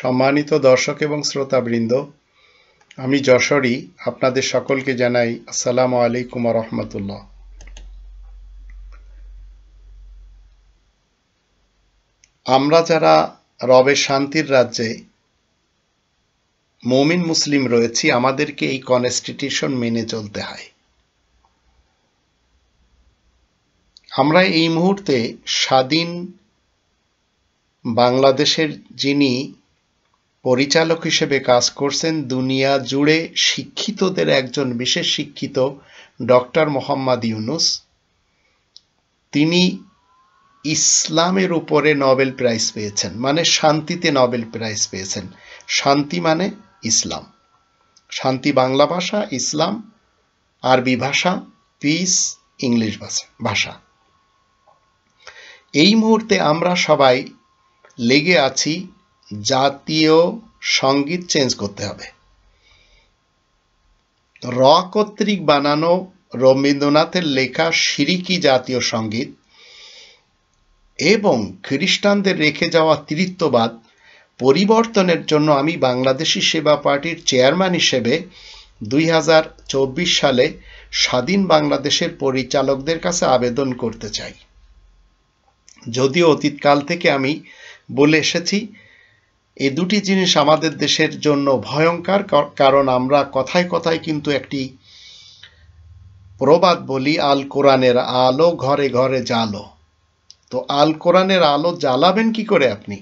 সম্মানিত দর্শক এবং শ্রোতাবৃন্দ আমি যশোরই আপনাদের সকলকে জানাই আসসালাম আলাইকুম রহমতুল্লাহ আমরা যারা রবে শান্তির রাজ্যে মমিন মুসলিম রয়েছি আমাদেরকে এই কনস্টিটিউশন মেনে চলতে হয় আমরা এই মুহূর্তে স্বাধীন বাংলাদেশের যিনি পরিচালক হিসেবে কাজ করছেন দুনিয়া জুড়ে শিক্ষিতদের একজন বিশেষ শিক্ষিত ডক্টর মোহাম্মদ ইউনুস তিনি ইসলামের উপরে নোবেল প্রাইজ পেয়েছেন মানে শান্তিতে নোবেল প্রাইজ পেয়েছেন শান্তি মানে ইসলাম শান্তি বাংলা ভাষা ইসলাম আরবি ভাষা পিস ইংলিশ ভাষা এই মুহূর্তে আমরা সবাই লেগে আছি জাতীয় সঙ্গীত চেঞ্জ করতে হবে র কর্তৃক বানানো রবীন্দ্রনাথের লেখা সিরিকি জাতীয় সঙ্গীত এবং খ্রিস্টানদের রেখে যাওয়া তৃতীয়বাদ পরিবর্তনের জন্য আমি বাংলাদেশি সেবা পার্টির চেয়ারম্যান হিসেবে দুই সালে স্বাধীন বাংলাদেশের পরিচালকদের কাছে আবেদন করতে চাই যদিও অতীতকাল থেকে আমি বলে এসেছি এ দুটি জিনিস আমাদের দেশের জন্য ভয়ঙ্কর কারণ আমরা কথায় কথায় কিন্তু একটি প্রবাদ বলি আল কোরআনের আলো ঘরে ঘরে জালো তো আল কোরআনের আলো জ্বালাবেন কি করে আপনি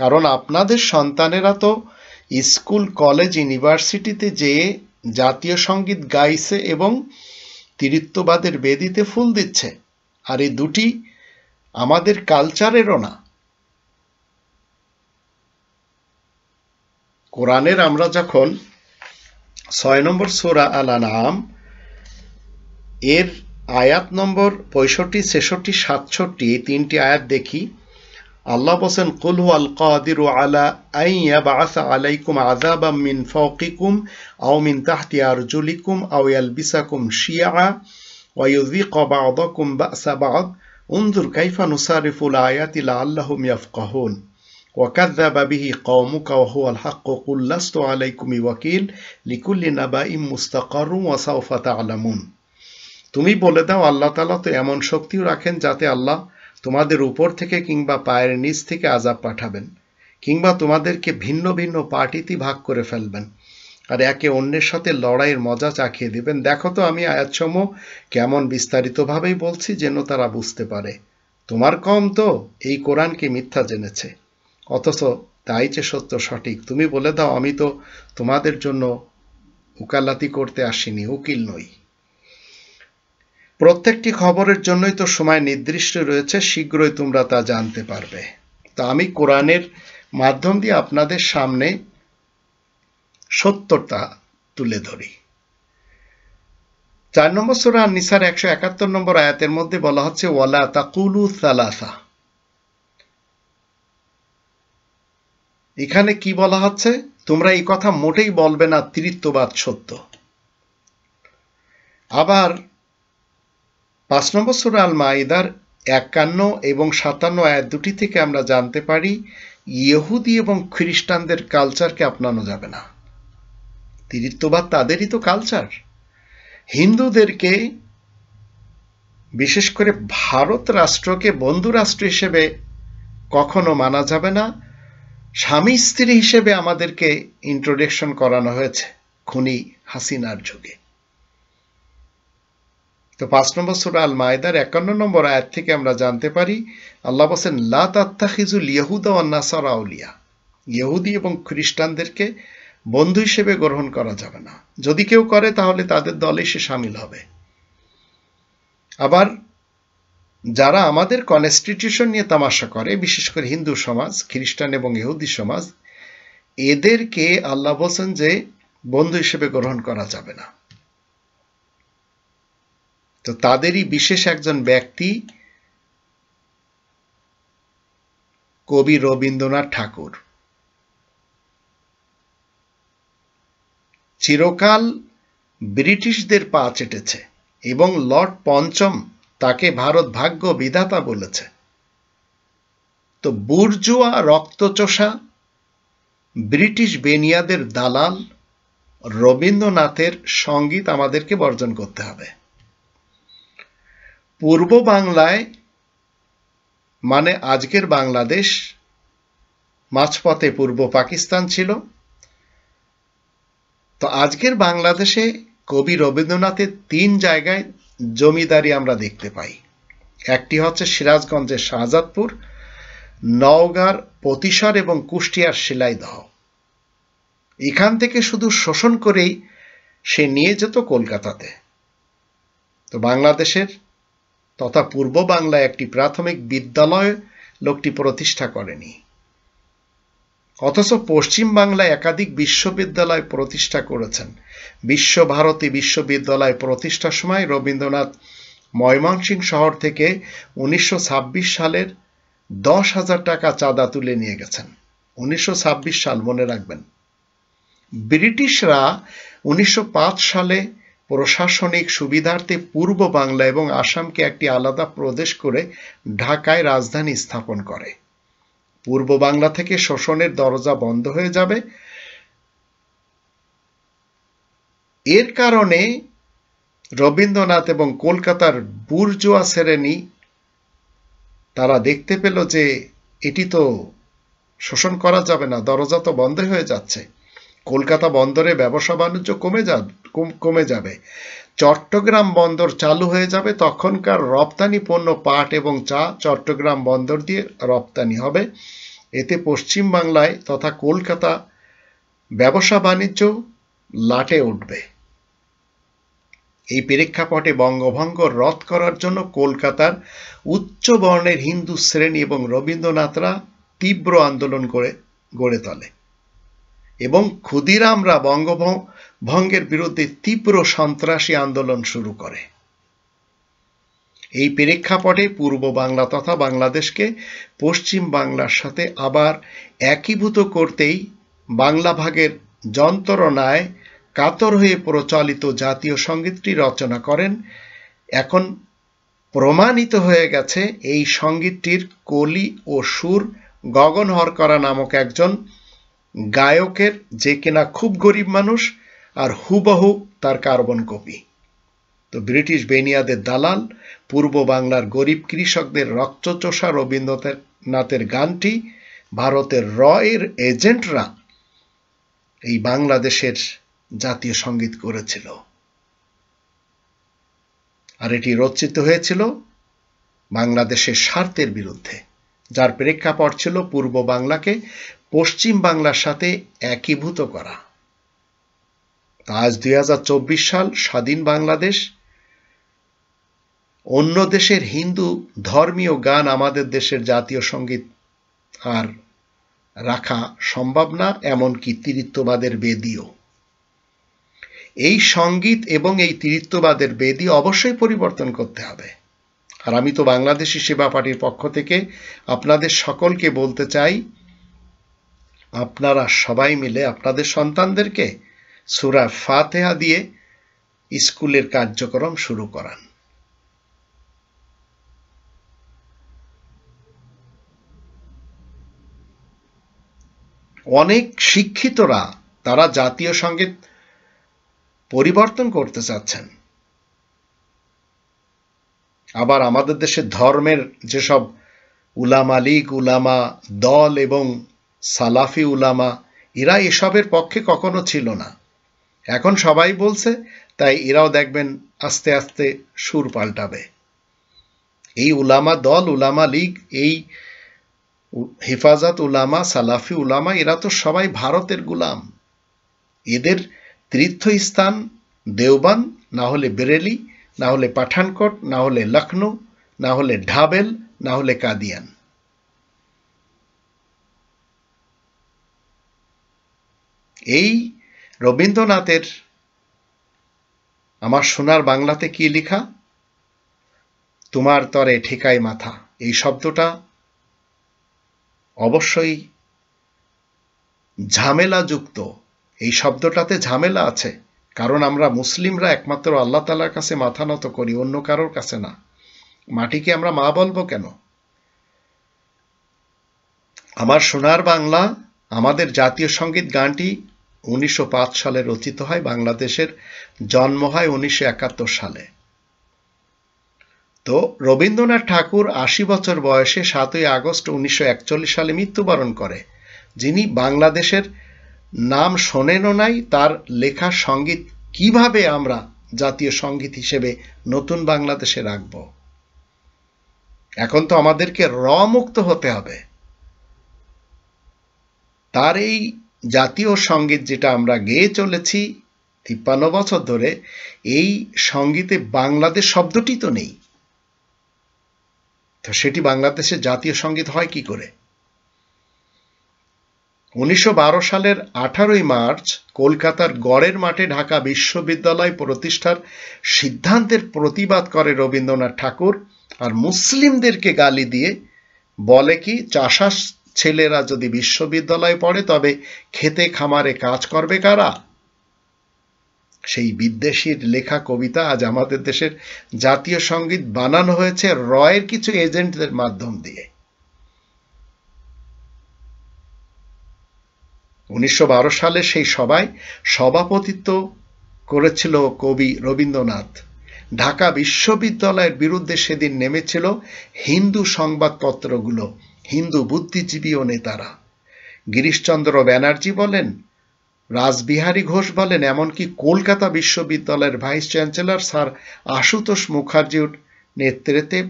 কারণ আপনাদের সন্তানেরা তো স্কুল কলেজ ইউনিভার্সিটিতে যেয়ে জাতীয় সঙ্গীত গাইছে এবং তিরিত্ববাদের বেদিতে ফুল দিচ্ছে আর এই দুটি আমাদের কালচারেরও না কোরআনের আমরা যখন ছয় নম্বর সোরা আল আনাম এর আয়াত নম্বর পঁয়ষট্টি ছেষট্টি সাতষট্টি এই তিনটি আয়াত দেখি আল্লাহ বসেন কুলহু আল কাদির আলা আইয়া আলাইকুম আজাবা মিন ফকিকুম আও মিন তাহতি আরজুলিকুম আও বিসাকুম শিয়া ওয়াইউযিক বা সাবাদ উন্দুর কাইফা নুসারিফুল আয়াতিলা الآيات لعلهم يفقهون وكذب به قومك وهو الحق قل لست عليكم وكيل لكل نبأ مستقر وسوف تعلمون তুমি বলে দাও আল্লাহ তালা তো এমন শক্তিও রাখেন যাতে আল্লাহ তোমাদের উপর থেকে কিংবা পায়ের নিচ থেকে আজাব পাঠাবেন কিংবা তোমাদেরকে ভিন্ন ভিন্ন পার্টিতে ভাগ করে ফেলবেন আর একে অন্যের সাথে লড়াইয়ের মজা চাখিয়ে দেবেন দেখো তো আমি আয়াতসমূহ কেমন বিস্তারিতভাবেই বলছি যেন তারা বুঝতে পারে তোমার কম তো এই কোরআনকে মিথ্যা জেনেছে অথচ তাই যে সত্য সঠিক তুমি বলে দাও আমি তো তোমাদের জন্য উকালাতি করতে আসিনি উকিল নই প্রত্যেকটি খবরের জন্যই তো সময় নির্দিষ্ট রয়েছে শীঘ্রই তোমরা তা জানতে পারবে তা আমি কোরআনের মাধ্যম দিয়ে আপনাদের সামনে সত্যটা তুলে ধরি চার নম্বর সুরা নিসার একশো একাত্তর নম্বর আয়াতের মধ্যে বলা হচ্ছে ওয়ালা তাকুলু সালাসা এখানে কি বলা হচ্ছে তোমরা এই কথা মোটেই বলবে না তিরিত্ববাদ সত্য আবার পাঁচ নম্বর সুরা আল মাইদার একান্ন এবং সাতান্ন আয়াত দুটি থেকে আমরা জানতে পারি ইহুদি এবং খ্রিস্টানদের কালচারকে আপনানো যাবে না তিরিত্ববাদ তাদেরই তো কালচার হিন্দুদেরকে বিশেষ করে ভারত রাষ্ট্রকে বন্ধু রাষ্ট্র হিসেবে কখনো মানা যাবে না স্বামী স্ত্রী হিসেবে আমাদেরকে ইন্ট্রোডাকশন করানো হয়েছে খুনি হাসিনার যুগে তো পাঁচ নম্বর সুরা আল মায়দার একান্ন নম্বর আয়াত থেকে আমরা জানতে পারি আল্লাহ বসেন ইহুদ ও নাসার আউলিয়া ইহুদি এবং খ্রিস্টানদেরকে বন্ধু হিসেবে গ্রহণ করা যাবে না যদি কেউ করে তাহলে তাদের দলে সে সামিল হবে আবার যারা আমাদের কনস্টিটিউশন নিয়ে তামাশা করে বিশেষ করে হিন্দু সমাজ খ্রিস্টান এবং ইহুদি সমাজ এদেরকে আল্লাহ বলছেন যে বন্ধু হিসেবে গ্রহণ করা যাবে না তো তাদেরই বিশেষ একজন ব্যক্তি কবি রবীন্দ্রনাথ ঠাকুর চিরকাল ব্রিটিশদের পা চেটেছে এবং লর্ড পঞ্চম তাকে ভাগ্য বিধাতা বলেছে তো বুর্জুয়া রক্তচোষা ব্রিটিশ বেনিয়াদের দালাল রবীন্দ্রনাথের সঙ্গীত আমাদেরকে বর্জন করতে হবে পূর্ব বাংলায় মানে আজকের বাংলাদেশ মাঝপথে পূর্ব পাকিস্তান ছিল তো আজকের বাংলাদেশে কবি রবীন্দ্রনাথের তিন জায়গায় জমিদারি আমরা দেখতে পাই একটি হচ্ছে সিরাজগঞ্জের শাহজাদপুর নওগাঁর পতিসর এবং কুষ্টিয়ার শিলাইদহ এখান থেকে শুধু শোষণ করেই সে নিয়ে যেত কলকাতাতে তো বাংলাদেশের তথা পূর্ব বাংলায় একটি প্রাথমিক বিদ্যালয় লোকটি প্রতিষ্ঠা করেনি অথচ পশ্চিমবাংলায় একাধিক বিশ্ববিদ্যালয় প্রতিষ্ঠা করেছেন বিশ্বভারতী বিশ্ববিদ্যালয় প্রতিষ্ঠার সময় রবীন্দ্রনাথ ময়মনসিংহ শহর থেকে উনিশশো সালের দশ হাজার টাকা চাঁদা তুলে নিয়ে গেছেন উনিশশো সাল মনে রাখবেন ব্রিটিশরা উনিশশো সালে প্রশাসনিক সুবিধার্থে পূর্ব বাংলা এবং আসামকে একটি আলাদা প্রদেশ করে ঢাকায় রাজধানী স্থাপন করে পূর্ব বাংলা থেকে শোষণের দরজা বন্ধ হয়ে যাবে এর কারণে রবীন্দ্রনাথ এবং কলকাতার বুর্জোয়া শ্রেণী তারা দেখতে পেল যে এটি তো শোষণ করা যাবে না দরজা তো বন্ধ হয়ে যাচ্ছে কলকাতা বন্দরে ব্যবসা বাণিজ্য কমে যা কমে যাবে চট্টগ্রাম বন্দর চালু হয়ে যাবে তখনকার রপ্তানি পণ্য পাট এবং চা চট্টগ্রাম বন্দর দিয়ে রপ্তানি হবে এতে পশ্চিমবাংলায় তথা কলকাতা ব্যবসা বাণিজ্য লাটে উঠবে এই প্রেক্ষাপটে বঙ্গভঙ্গ রদ করার জন্য কলকাতার উচ্চ বর্ণের হিন্দু শ্রেণী এবং রবীন্দ্রনাথরা তীব্র আন্দোলন করে গড়ে তোলে এবং ক্ষুদিরামরা বঙ্গভঙ্গের বিরুদ্ধে তীব্র সন্ত্রাসী আন্দোলন শুরু করে এই প্রেক্ষাপটে পূর্ব বাংলা তথা বাংলাদেশকে পশ্চিম বাংলার সাথে আবার একীভূত করতেই বাংলা ভাগের যন্ত্রণায় কাতর হয়ে প্রচলিত জাতীয় সঙ্গীতটি রচনা করেন এখন প্রমাণিত হয়ে গেছে এই সঙ্গীতটির কলি ও সুর গগন হরকরা নামক একজন গায়কের যে কিনা খুব গরিব মানুষ আর হুবহু তার কার্বন কপি তো ব্রিটিশ বেনিয়াদের দালাল পূর্ব বাংলার গরিব কৃষকদের রক্তচোষা রবীন্দ্রনাথের গানটি ভারতের রয়ের এজেন্টরা এই বাংলাদেশের জাতীয় সঙ্গীত করেছিল আর এটি রচিত হয়েছিল বাংলাদেশের স্বার্থের বিরুদ্ধে যার প্রেক্ষাপট ছিল পূর্ব বাংলাকে পশ্চিম বাংলার সাথে একীভূত করা আজ দুই সাল স্বাধীন বাংলাদেশ অন্য দেশের হিন্দু ধর্মীয় গান আমাদের দেশের জাতীয় সঙ্গীত আর রাখা সম্ভব না এমনকি তিরিত্ববাদের বেদিও এই সঙ্গীত এবং এই তিরিত্ববাদের বেদি অবশ্যই পরিবর্তন করতে হবে আর আমি তো বাংলাদেশি সেবা পার্টির পক্ষ থেকে আপনাদের সকলকে বলতে চাই আপনারা সবাই মিলে আপনাদের সন্তানদেরকে সুরা ফাতেহা দিয়ে স্কুলের কার্যক্রম শুরু করান অনেক শিক্ষিতরা তারা জাতীয় সঙ্গীত পরিবর্তন করতে চাচ্ছেন আবার আমাদের দেশে ধর্মের যেসব উলামা লীগ উলামা দল এবং সালাফি উলামা এরা এসবের পক্ষে কখনো ছিল না এখন সবাই বলছে তাই এরাও দেখবেন আস্তে আস্তে সুর পাল্টাবে এই উলামা দল উলামা লীগ এই হেফাজত উলামা সালাফি উলামা এরা তো সবাই ভারতের গুলাম এদের তীর্থস্থান দেওবান না হলে বেরেলি না হলে পাঠানকোট না হলে লখনৌ না হলে ঢাবেল না হলে কাদিয়ান এই রবীন্দ্রনাথের আমার সোনার বাংলাতে কি লেখা তোমার তরে ঠেকায় মাথা এই শব্দটা অবশ্যই ঝামেলাযুক্ত এই শব্দটাতে ঝামেলা আছে কারণ আমরা মুসলিমরা একমাত্র আল্লাহ তালার কাছে মাথা নত করি অন্য কারোর কাছে না মাটিকে আমরা মা বলবো কেন আমার সোনার বাংলা আমাদের জাতীয় সঙ্গীত গানটি উনিশশো সালে রচিত হয় বাংলাদেশের জন্ম হয় উনিশশো সালে তো রবীন্দ্রনাথ ঠাকুর আশি বছর বয়সে সাতই আগস্ট উনিশশো সালে মৃত্যুবরণ করে যিনি বাংলাদেশের নাম শোনেনও নাই তার লেখা সঙ্গীত কিভাবে আমরা জাতীয় সঙ্গীত হিসেবে নতুন বাংলাদেশে রাখব এখন তো আমাদেরকে রমুক্ত হতে হবে তার এই জাতীয় সঙ্গীত যেটা আমরা গেয়ে চলেছি তিপ্পান্ন বছর ধরে এই সঙ্গীতে বাংলাদেশ শব্দটি তো নেই তো সেটি বাংলাদেশের জাতীয় সঙ্গীত হয় কি করে উনিশশো সালের আঠারোই মার্চ কলকাতার গড়ের মাঠে ঢাকা বিশ্ববিদ্যালয় প্রতিষ্ঠার সিদ্ধান্তের প্রতিবাদ করে রবীন্দ্রনাথ ঠাকুর আর মুসলিমদেরকে গালি দিয়ে বলে কি চাষাস ছেলেরা যদি বিশ্ববিদ্যালয়ে পড়ে তবে খেতে খামারে কাজ করবে কারা সেই বিদ্বেষীর লেখা কবিতা আজ আমাদের দেশের জাতীয় সঙ্গীত বানানো হয়েছে রয়ের কিছু এজেন্টদের মাধ্যম দিয়ে উনিশশো সালে সেই সবাই সভাপতিত্ব করেছিল কবি রবীন্দ্রনাথ ঢাকা বিশ্ববিদ্যালয়ের বিরুদ্ধে সেদিন নেমেছিল হিন্দু সংবাদপত্রগুলো হিন্দু বুদ্ধিজীবী ও নেতারা গিরিশচন্দ্র ব্যানার্জি বলেন রাসবিহারী ঘোষ বলেন এমনকি কলকাতা বিশ্ববিদ্যালয়ের ভাইস চ্যান্সেলর স্যার আশুতোষ মুখার্জির নেতৃত্বে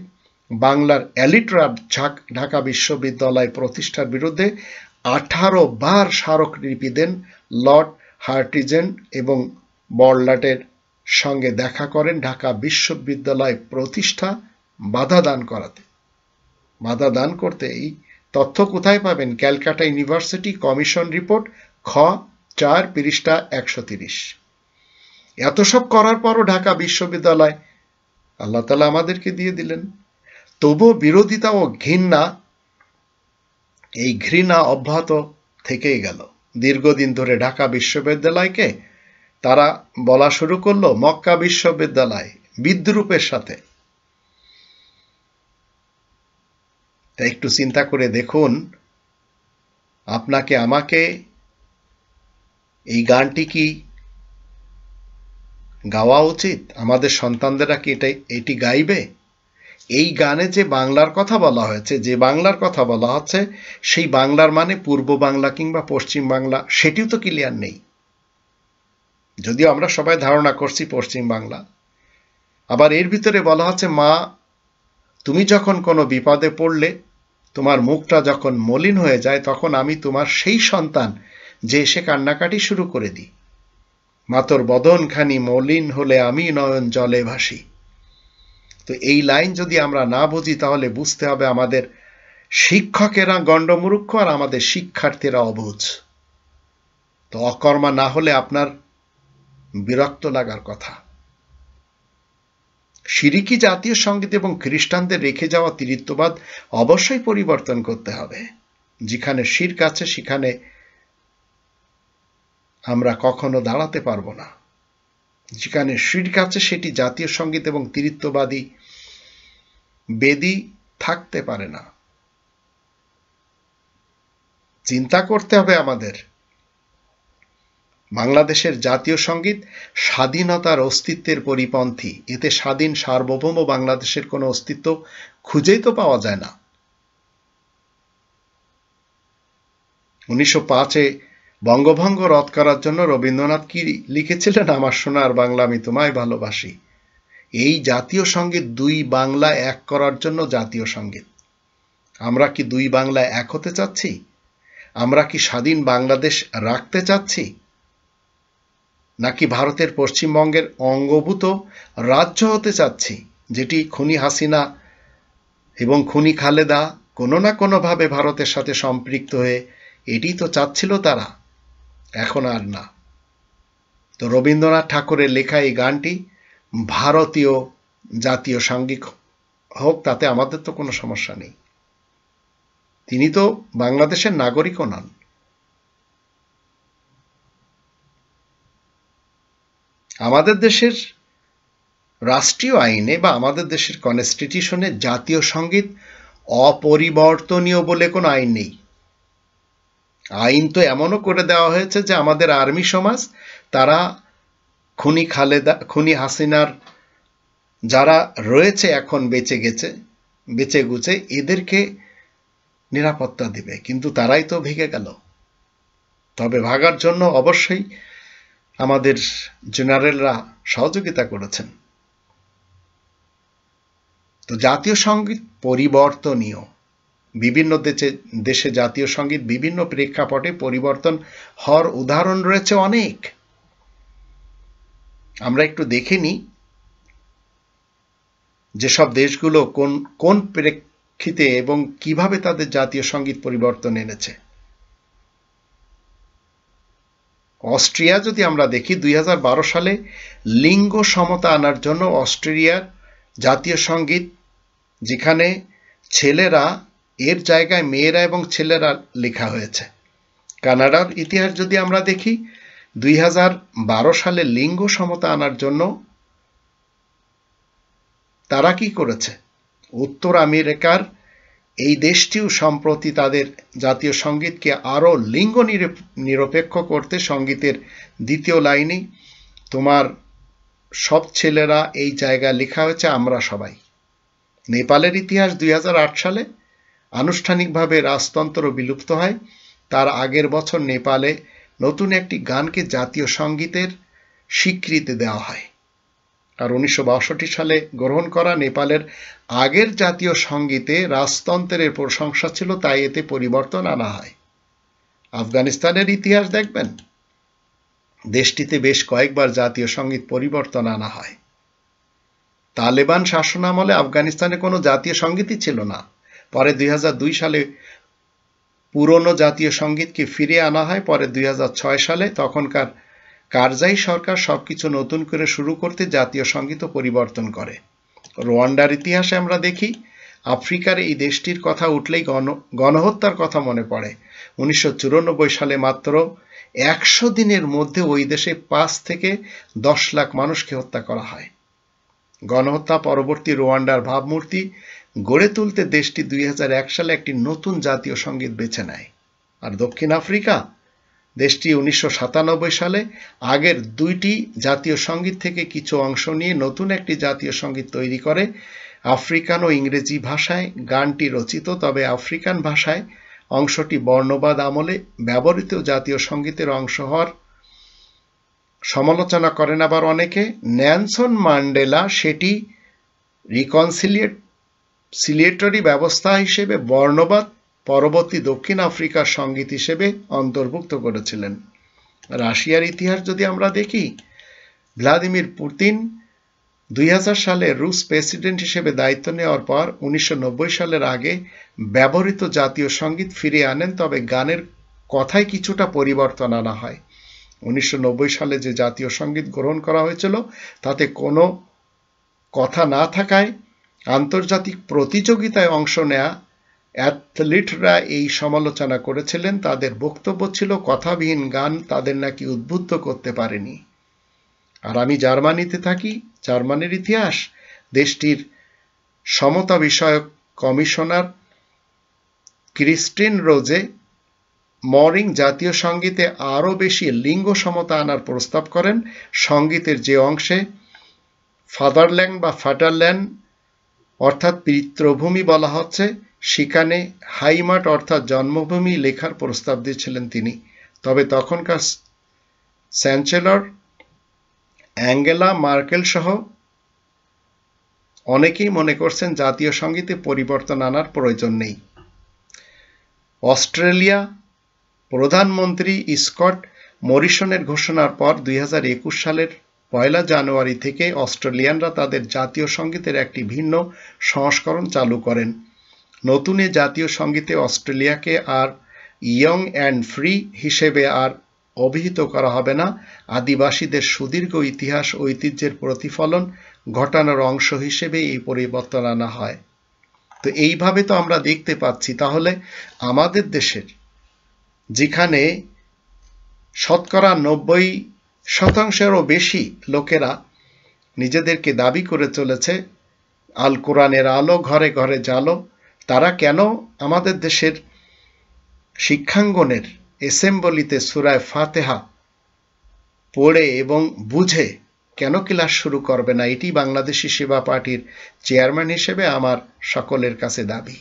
বাংলার অ্যালিট্রা ঢাকা বিশ্ববিদ্যালয় প্রতিষ্ঠার বিরুদ্ধে আঠারো বার স্মারক লিপি দেন লর্ড হার্টিজেন এবং বড়লাটের সঙ্গে দেখা করেন ঢাকা বিশ্ববিদ্যালয় প্রতিষ্ঠা বাধা দান করাতে বাধা দান করতে এই তথ্য কোথায় পাবেন ক্যালকাটা ইউনিভার্সিটি কমিশন রিপোর্ট খ চার পৃষ্ঠা একশো তিরিশ এত সব করার পরও ঢাকা বিশ্ববিদ্যালয় আল্লাহ তালা আমাদেরকে দিয়ে দিলেন তবুও বিরোধিতা ও ঘৃণা এই ঘৃণা অব্যাহত থেকেই গেল দীর্ঘদিন ধরে ঢাকা বিশ্ববিদ্যালয়কে তারা বলা শুরু করলো মক্কা বিশ্ববিদ্যালয় বিদ্রুপের সাথে তাই একটু চিন্তা করে দেখুন আপনাকে আমাকে এই গানটি কি গাওয়া উচিত আমাদের সন্তানদেরা কি এটা এটি গাইবে এই গানে যে বাংলার কথা বলা হয়েছে যে বাংলার কথা বলা হচ্ছে সেই বাংলার মানে পূর্ব বাংলা কিংবা পশ্চিম বাংলা সেটিও তো ক্লিয়ার নেই যদিও আমরা সবাই ধারণা করছি পশ্চিম বাংলা আবার এর ভিতরে বলা হচ্ছে মা তুমি যখন কোনো বিপদে পড়লে তোমার মুখটা যখন মলিন হয়ে যায় তখন আমি তোমার সেই সন্তান যে এসে কান্নাকাটি শুরু করে দিই মাতর বদনখানি মলিন হলে আমি নয়ন জলে ভাসি তো এই লাইন যদি আমরা না বুঝি তাহলে বুঝতে হবে আমাদের শিক্ষকেরা গণ্ডমূর্খ আর আমাদের শিক্ষার্থীরা অবুঝ তো অকর্মা না হলে আপনার বিরক্ত লাগার কথা সিরিকি জাতীয় সঙ্গীত এবং খ্রিস্টানদের রেখে যাওয়া তিরিত্ববাদ অবশ্যই পরিবর্তন করতে হবে যেখানে শির কাছে সেখানে আমরা কখনো দাঁড়াতে পারবো না যেখানে শির কাছে সেটি জাতীয় সঙ্গীত এবং তিরিত্ববাদী বেদি থাকতে পারে না চিন্তা করতে হবে আমাদের বাংলাদেশের জাতীয় সঙ্গীত স্বাধীনতার অস্তিত্বের পরিপন্থী এতে স্বাধীন সার্বভৌম বাংলাদেশের কোনো অস্তিত্ব খুঁজেই তো পাওয়া যায় না উনিশশো পাঁচে বঙ্গভঙ্গ রদ করার জন্য রবীন্দ্রনাথ কি লিখেছিলেন আমার সোনার বাংলা আমি তোমায় ভালোবাসি এই জাতীয় সঙ্গীত দুই বাংলা এক করার জন্য জাতীয় সঙ্গীত আমরা কি দুই বাংলা এক হতে চাচ্ছি আমরা কি স্বাধীন বাংলাদেশ রাখতে চাচ্ছি নাকি ভারতের পশ্চিমবঙ্গের অঙ্গভূত রাজ্য হতে চাচ্ছি যেটি খুনি হাসিনা এবং খুনি খালেদা কোনো না কোনোভাবে ভারতের সাথে সম্পৃক্ত হয়ে এটি তো চাচ্ছিল তারা এখন আর না তো রবীন্দ্রনাথ ঠাকুরের লেখা এই গানটি ভারতীয় জাতীয় সাঙ্গিক হোক তাতে আমাদের তো কোনো সমস্যা নেই তিনি তো বাংলাদেশের নাগরিকও নন আমাদের দেশের রাষ্ট্রীয় আইনে বা আমাদের দেশের কনস্টিটিউশনে জাতীয় সঙ্গীত অপরিবর্তনীয় বলে কোনো আইন নেই আইন তো এমনও করে দেওয়া হয়েছে যে আমাদের আর্মি সমাজ তারা খুনি খালেদা খুনি হাসিনার যারা রয়েছে এখন বেঁচে গেছে বেঁচে গুছে এদেরকে নিরাপত্তা দিবে কিন্তু তারাই তো ভেঙে গেল তবে ভাগার জন্য অবশ্যই আমাদের জেনারেলরা সহযোগিতা করেছেন তো জাতীয় সঙ্গীত পরিবর্তনীয় বিভিন্ন দেশে দেশে জাতীয় সঙ্গীত বিভিন্ন প্রেক্ষাপটে পরিবর্তন হওয়ার উদাহরণ রয়েছে অনেক আমরা একটু দেখে নিই যেসব দেশগুলো কোন কোন প্রেক্ষিতে এবং কিভাবে তাদের জাতীয় সঙ্গীত পরিবর্তন এনেছে অস্ট্রিয়া যদি আমরা দেখি দুই সালে লিঙ্গ সমতা আনার জন্য অস্ট্রেলিয়ার জাতীয় সঙ্গীত যেখানে ছেলেরা এর জায়গায় মেয়েরা এবং ছেলেরা লেখা হয়েছে কানাডার ইতিহাস যদি আমরা দেখি দুই সালে লিঙ্গ সমতা আনার জন্য তারা কি করেছে উত্তর আমেরিকার এই দেশটিও সম্প্রতি তাদের জাতীয় সঙ্গীতকে আরও লিঙ্গ নিরপেক্ষ করতে সঙ্গীতের দ্বিতীয় লাইনে তোমার সব ছেলেরা এই জায়গায় লেখা হয়েছে আমরা সবাই নেপালের ইতিহাস দুই সালে আনুষ্ঠানিকভাবে রাজতন্ত্র বিলুপ্ত হয় তার আগের বছর নেপালে নতুন একটি গানকে জাতীয় সঙ্গীতের স্বীকৃতি দেওয়া হয় আর উনিশশো সালে গ্রহণ করা নেপালের আগের জাতীয় সঙ্গীতে রাজতন্ত্রের প্রশংসা ছিল তাই এতে পরিবর্তন আনা হয় আফগানিস্তানের ইতিহাস দেখবেন দেশটিতে বেশ কয়েকবার জাতীয় সঙ্গীত পরিবর্তন আনা হয় তালেবান শাসন আমলে আফগানিস্তানে কোনো জাতীয় সঙ্গীতই ছিল না পরে দুই সালে পুরনো জাতীয় সঙ্গীতকে ফিরে আনা হয় পরে দুই সালে তখনকার কারজাই সরকার সবকিছু নতুন করে শুরু করতে জাতীয় সঙ্গীত পরিবর্তন করে রোয়ান্ডার ইতিহাসে আমরা দেখি আফ্রিকার এই দেশটির কথা উঠলেই গণ গণহত্যার কথা মনে পড়ে উনিশশো সালে মাত্র একশো দিনের মধ্যে ওই দেশে পাঁচ থেকে দশ লাখ মানুষকে হত্যা করা হয় গণহত্যা পরবর্তী রোয়ান্ডার ভাবমূর্তি গড়ে তুলতে দেশটি দুই সালে একটি নতুন জাতীয় সঙ্গীত বেছে নেয় আর দক্ষিণ আফ্রিকা দেশটি উনিশশো সালে আগের দুইটি জাতীয় সঙ্গীত থেকে কিছু অংশ নিয়ে নতুন একটি জাতীয় সঙ্গীত তৈরি করে আফ্রিকান ও ইংরেজি ভাষায় গানটি রচিত তবে আফ্রিকান ভাষায় অংশটি বর্ণবাদ আমলে ব্যবহৃত জাতীয় সঙ্গীতের অংশ হওয়ার সমালোচনা করেন আবার অনেকে ন্যানসন মান্ডেলা সেটি রিকনসিলিয়েট সিলিয়েটরি ব্যবস্থা হিসেবে বর্ণবাদ পরবর্তী দক্ষিণ আফ্রিকার সঙ্গীত হিসেবে অন্তর্ভুক্ত করেছিলেন রাশিয়ার ইতিহাস যদি আমরা দেখি ভ্লাদিমির পুতিন দুই সালে রুশ প্রেসিডেন্ট হিসেবে দায়িত্ব নেওয়ার পর উনিশশো সালের আগে ব্যবহৃত জাতীয় সঙ্গীত ফিরিয়ে আনেন তবে গানের কথায় কিছুটা পরিবর্তন আনা হয় উনিশশো সালে যে জাতীয় সঙ্গীত গ্রহণ করা হয়েছিল তাতে কোনো কথা না থাকায় আন্তর্জাতিক প্রতিযোগিতায় অংশ নেয়া অ্যাথলিটরা এই সমালোচনা করেছিলেন তাদের বক্তব্য ছিল কথাবিহীন গান তাদের নাকি উদ্বুদ্ধ করতে পারেনি আর আমি জার্মানিতে থাকি জার্মানির ইতিহাস দেশটির সমতা বিষয়ক কমিশনার ক্রিস্টিন রোজে মরিং জাতীয় সঙ্গীতে আরও বেশি লিঙ্গ সমতা আনার প্রস্তাব করেন সঙ্গীতের যে অংশে ফাদারল্যান্ড বা ফাটারল্যান্ড অর্থাৎ পিতৃভূমি বলা হচ্ছে সেখানে হাইমাট অর্থাৎ জন্মভূমি লেখার প্রস্তাব দিয়েছিলেন তিনি তবে তখনকার চ্যান্সেলর অ্যাঙ্গেলা মার্কেল সহ অনেকেই মনে করছেন জাতীয় সঙ্গীতে পরিবর্তন আনার প্রয়োজন নেই অস্ট্রেলিয়া প্রধানমন্ত্রী স্কট মরিসনের ঘোষণার পর দুই সালের পয়লা জানুয়ারি থেকে অস্ট্রেলিয়ানরা তাদের জাতীয় সঙ্গীতের একটি ভিন্ন সংস্করণ চালু করেন নতুন এ জাতীয় সঙ্গীতে অস্ট্রেলিয়াকে আর ইয়ং অ্যান্ড ফ্রি হিসেবে আর অভিহিত করা হবে না আদিবাসীদের সুদীর্ঘ ইতিহাস ঐতিহ্যের প্রতিফলন ঘটানোর অংশ হিসেবে এই পরিবর্তন আনা হয় তো এইভাবে তো আমরা দেখতে পাচ্ছি তাহলে আমাদের দেশের যেখানে শতকরা নব্বই শতাংশেরও বেশি লোকেরা নিজেদেরকে দাবি করে চলেছে আল কোরআনের আলো ঘরে ঘরে জালো তারা কেন আমাদের দেশের শিক্ষাঙ্গনের এসেম্বলিতে সুরায় ফাতেহা পড়ে এবং বুঝে কেন ক্লাস শুরু করবে না এটি বাংলাদেশি সেবা পার্টির চেয়ারম্যান হিসেবে আমার সকলের কাছে দাবি